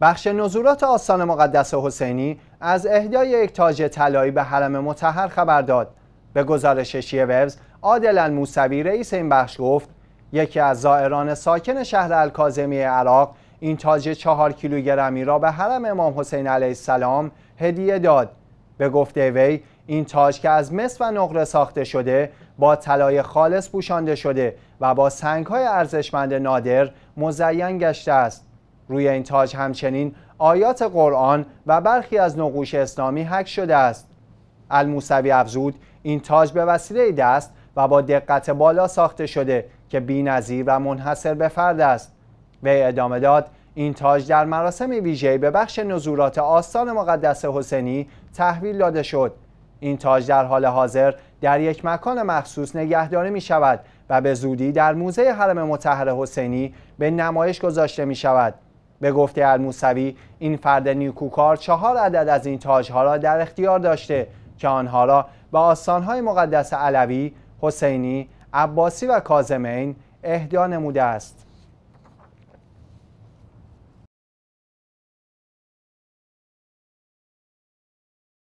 بخش نزولات آستان مقدس حسینی از اهدای یک تاج طلایی به حرم متحر خبر داد به گزارش شیعه عادل الموسوی رئیس این بخش گفت یکی از زائران ساکن شهر الکازمی عراق این تاج چهار کیلوگرمی را به حرم امام حسین علیه السلام هدیه داد به گفته وی این تاج که از مس و نقره ساخته شده با طلای خالص پوشانده شده و با سنگهای ارزشمند نادر مزین گشته است روی این تاج همچنین آیات قرآن و برخی از نقوش اسلامی حک شده است الموسوی افزود این تاج به وسیله دست و با دقت بالا ساخته شده که بینظیر و منحصر به فرد است وی ادامه داد این تاج در مراسم ویژه به بخش نزورات آستان مقدس حسینی تحویل داده شد این تاج در حال حاضر در یک مکان مخصوص نگهداری می شود و به زودی در موزه حرم مطهر حسینی به نمایش گذاشته می شود به گفته الموسوی این فرد نیکوکار چهار عدد از این تاجها را در اختیار داشته که آنها را به آستانهای مقدس علوی، حسینی، عباسی و کازمین اهدا نموده است.